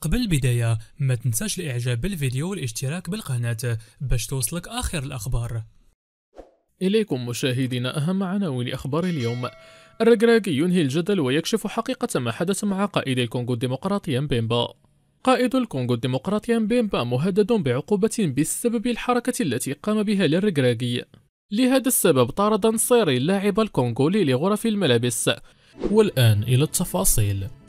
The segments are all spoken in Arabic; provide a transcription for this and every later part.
قبل البداية ما تنساش الاعجاب بالفيديو والاشتراك بالقناة باش توصلك اخر الاخبار اليكم مشاهدينا اهم عناوين اخبار اليوم الركراكي ينهي الجدل ويكشف حقيقة ما حدث مع قائد الكونغو الديمقراطي بيمبا قائد الكونغو الديمقراطي بيمبا مهدد بعقوبة بسبب الحركة التي قام بها للركراكي لهذا السبب طارد نصيري اللاعب الكونغولي لغرف الملابس والآن إلى التفاصيل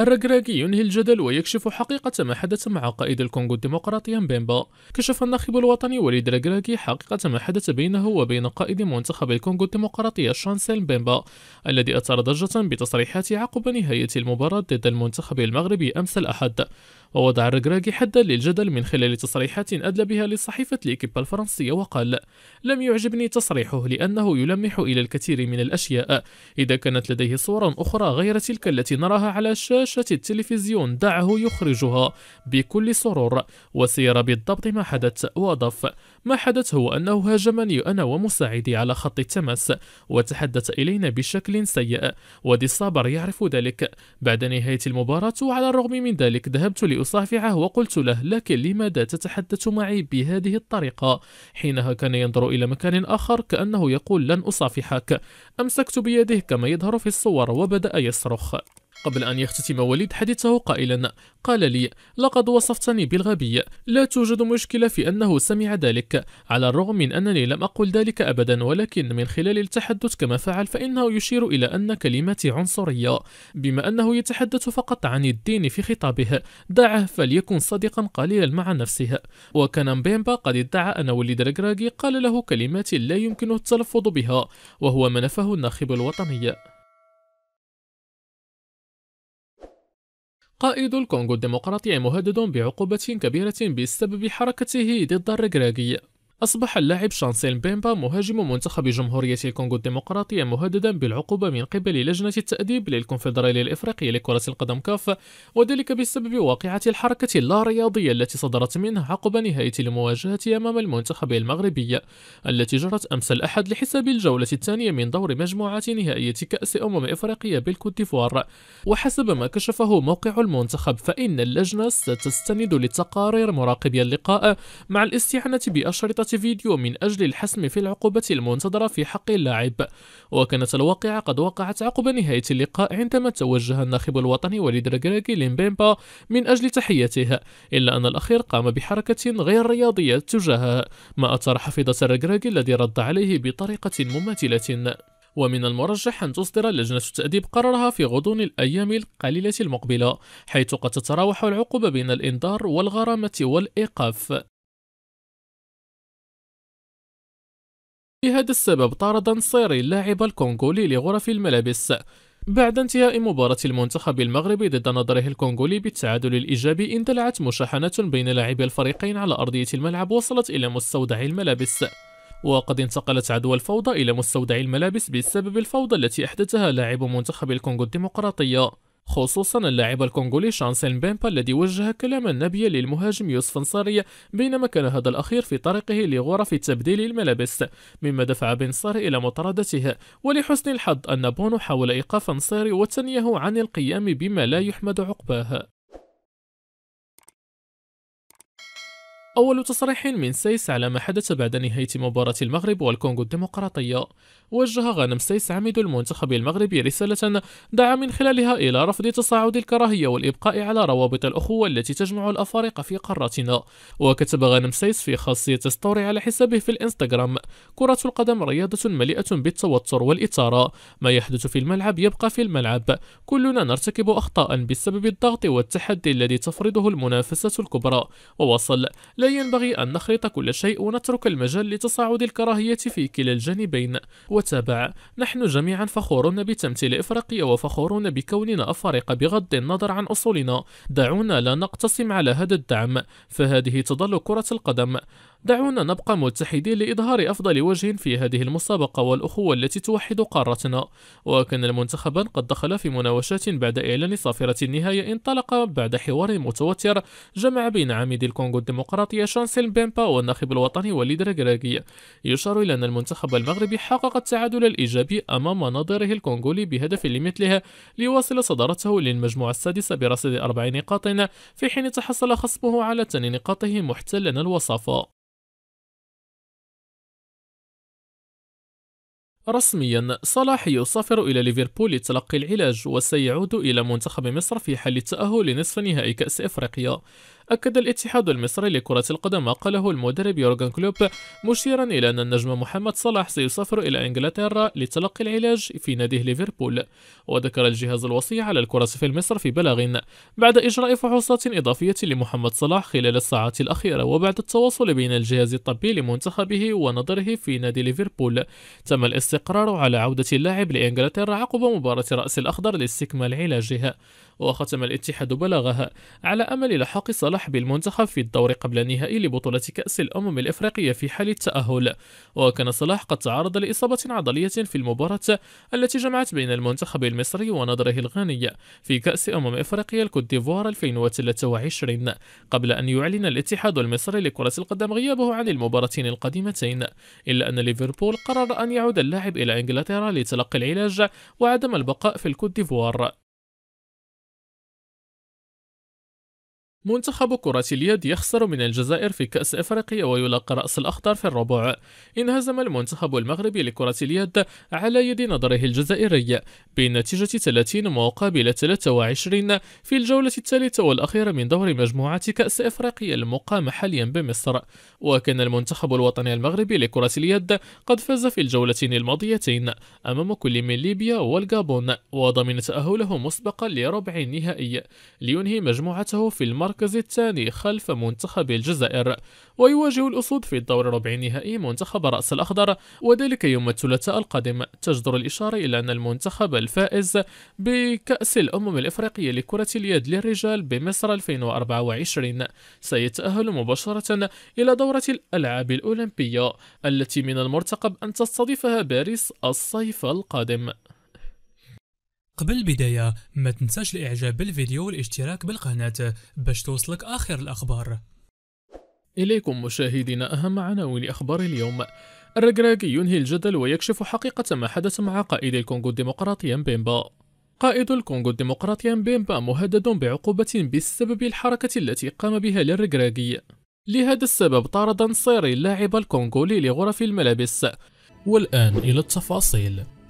الركراكي ينهي الجدل ويكشف حقيقة ما حدث مع قائد الكونغو الديمقراطي بيمبا كشف الناخب الوطني وليد ركراكي حقيقة ما حدث بينه وبين قائد منتخب الكونغو الديمقراطي شانسيل بيمبا الذي أثار ضجة بتصريحاته عقب نهاية المباراة ضد المنتخب المغربي أمس الأحد ووضع الركراكي حدا للجدل من خلال تصريحات أدلى بها لصحيفة ليكيب الفرنسية وقال لم يعجبني تصريحه لأنه يلمح إلى الكثير من الأشياء إذا كانت لديه صور أخرى غير تلك التي نراها على الشاشة شاشة التلفزيون دعه يخرجها بكل سرور وسير بالضبط ما حدث واضف ما حدث هو أنه هاجمني أنا ومساعدي على خط التماس وتحدث إلينا بشكل سيء ودي الصابر يعرف ذلك بعد نهاية المباراة وعلى الرغم من ذلك ذهبت لأصافحه وقلت له لكن لماذا تتحدث معي بهذه الطريقة حينها كان ينظر إلى مكان آخر كأنه يقول لن أصافحك أمسكت بيده كما يظهر في الصور وبدأ يصرخ قبل أن يختتم وليد حديثه قائلا قال لي لقد وصفتني بالغبي لا توجد مشكلة في أنه سمع ذلك على الرغم من أنني لم أقل ذلك أبدا ولكن من خلال التحدث كما فعل فإنه يشير إلى أن كلمتي عنصرية بما أنه يتحدث فقط عن الدين في خطابه دعه فليكن صادقا قليلا مع نفسه وكان مبيمبا قد ادعى أن وليد الكراغي قال له كلمات لا يمكنه التلفظ بها وهو ما نفاه الناخب الوطني قائد الكونغو الديمقراطي مهدد بعقوبة كبيرة بسبب حركته ضد الركراكي أصبح اللاعب شانسيل بيمبا مهاجم منتخب جمهورية الكونغو الديمقراطية مهددا بالعقوبة من قبل لجنة التأديب للكونفدرالية الإفريقية لكرة القدم كاف وذلك بسبب واقعة الحركة اللا رياضية التي صدرت منه عقب نهاية المواجهة أمام المنتخب المغربي التي جرت أمس الأحد لحساب الجولة الثانية من دور مجموعات نهائية كأس أمم إفريقيا بالكوت ديفوار وحسب ما كشفه موقع المنتخب فإن اللجنة ستستند لتقارير مراقبي اللقاء مع الاستعانة بأشرطة فيديو من أجل الحسم في العقوبة المنتظرة في حق اللاعب وكانت الواقعة قد وقعت عقب نهاية اللقاء عندما توجه الناخب الوطني وليد ركراكي لمبيمبا من أجل تحيته إلا أن الأخير قام بحركة غير رياضية تجاهه ما أثار حفيظة ركراكي الذي رد عليه بطريقة مماثلة ومن المرجح أن تصدر لجنة التأديب قرارها في غضون الأيام القليلة المقبلة حيث قد تتراوح العقوبة بين الإنذار والغرامة والإيقاف لهذا السبب طارد نصيري اللاعب الكونغولي لغرف الملابس بعد انتهاء مباراة المنتخب المغربي ضد نظره الكونغولي بالتعادل الإيجابي اندلعت مشاحنات بين لاعبي الفريقين على أرضية الملعب وصلت إلى مستودع الملابس وقد انتقلت عدوى الفوضى إلى مستودع الملابس بسبب الفوضى التي أحدثها لاعب منتخب الكونغو الديمقراطية خصوصا اللاعب الكونغولي شانسين بيمبا الذي وجه كلاما نبيا للمهاجم يوسف انصاري بينما كان هذا الأخير في طريقه لغرف تبديل الملابس مما دفع بن إلى مطاردته ولحسن الحظ أن بونو حاول إيقاف انصاري وتنيه عن القيام بما لا يحمد عقباه أول تصريح من سيس على ما حدث بعد نهاية مباراة المغرب والكونغو الديمقراطية وجه غانم سيس عميد المنتخب المغربي رسالة دعا من خلالها إلى رفض تصاعد الكراهية والإبقاء على روابط الأخوة التي تجمع الأفارقة في قارتنا وكتب غانم سيس في خاصية ستوري على حسابه في الإنستغرام كرة القدم رياضة مليئة بالتوتر والإثارة ما يحدث في الملعب يبقى في الملعب كلنا نرتكب أخطاء بسبب الضغط والتحدي الذي تفرضه المنافسة الكبرى ووصل لا ينبغي أن نخلط كل شيء ونترك المجال لتصاعد الكراهية في كلا الجانبين وتابع نحن جميعا فخورون بتمثيل إفريقيا وفخورون بكوننا أفارقة بغض النظر عن أصولنا دعونا لا نقتسم على هذا الدعم فهذه تظل كرة القدم دعونا نبقى متحدين لإظهار أفضل وجه في هذه المسابقة والأخوة التي توحد قارتنا وكان المنتخب قد دخل في مناوشات بعد إعلان صافرة النهاية انطلق بعد حوار متوتر جمع بين عميد الكونغو الديمقراطية شانسيل بيمبا والناخب الوطني وليد ركراكي يشار إلى أن المنتخب المغربي حقق التعادل الإيجابي أمام ناظره الكونغولي بهدف لمثله ليواصل صدارته للمجموعة السادسة برصيد أربع نقاط في حين تحصل خصمه على ثاني نقاطه محتلا الوصافة رسميا صلاح يسافر إلى ليفربول لتلقي العلاج وسيعود إلى منتخب مصر في حال التأهل لنصف نهائي كأس إفريقيا أكد الاتحاد المصري لكرة القدم ما قاله المدرب يورغن كلوب مشيرا إلى أن النجم محمد صلاح سيسافر إلى إنجلترا لتلقي العلاج في ناديه ليفربول وذكر الجهاز الوصي على الكرة في مصر في بلاغ بعد إجراء فحوصات إضافية لمحمد صلاح خلال الساعات الأخيرة وبعد التواصل بين الجهاز الطبي لمنتخبه ونظره في نادي ليفربول تم الاستقرار على عودة اللاعب لإنجلترا عقب مباراة رأس الأخضر لاستكمال علاجه وختم الاتحاد بلاغها على أمل لحاق صلاح بالمنتخب في الدور قبل النهائي لبطولة كأس الأمم الإفريقية في حال التأهل وكان صلاح قد تعرض لإصابة عضلية في المباراة التي جمعت بين المنتخب المصري ونظره الغاني في كأس أمم إفريقيا الكوت ديفوار 2023 قبل أن يعلن الاتحاد المصري لكرة القدم غيابه عن المباراتين القادمتين إلا أن ليفربول قرر أن يعود اللاعب إلى إنجلترا لتلقي العلاج وعدم البقاء في الكوت ديفوار منتخب كرة اليد يخسر من الجزائر في كأس إفريقيا ويلقى رأس الأخضر في الربع انهزم المنتخب المغربي لكرة اليد على يد نظره الجزائري بنتيجة 30 مقابل 23 في الجولة الثالثة والأخيرة من دور مجموعة كأس إفريقيا المقام حاليا بمصر وكان المنتخب الوطني المغربي لكرة اليد قد فاز في الجولتين الماضيتين أمام كل من ليبيا والغابون وضمن تأهله مسبقا لربع النهائي لينهي مجموعته في المركز المركز الثاني خلف منتخب الجزائر ويواجه الأسود في الدور الربع النهائي منتخب رأس الأخضر وذلك يوم الثلاثاء القادم تجدر الإشارة إلى أن المنتخب الفائز بكأس الأمم الإفريقية لكرة اليد للرجال بمصر 2024 سيتأهل مباشرة إلى دورة الألعاب الأولمبية التي من المرتقب أن تستضيفها باريس الصيف القادم قبل البداية ما تنساش الاعجاب بالفيديو والاشتراك بالقناة باش توصلك اخر الاخبار اليكم مشاهدينا اهم عناوين اخبار اليوم الركراكي ينهي الجدل ويكشف حقيقة ما حدث مع قائد الكونغو الديمقراطي بيمبا قائد الكونغو الديمقراطي بيمبا مهدد بعقوبة بسبب الحركة التي قام بها للركراكي لهذا السبب طارد نصيري اللاعب الكونغولي لغرف الملابس والآن إلى التفاصيل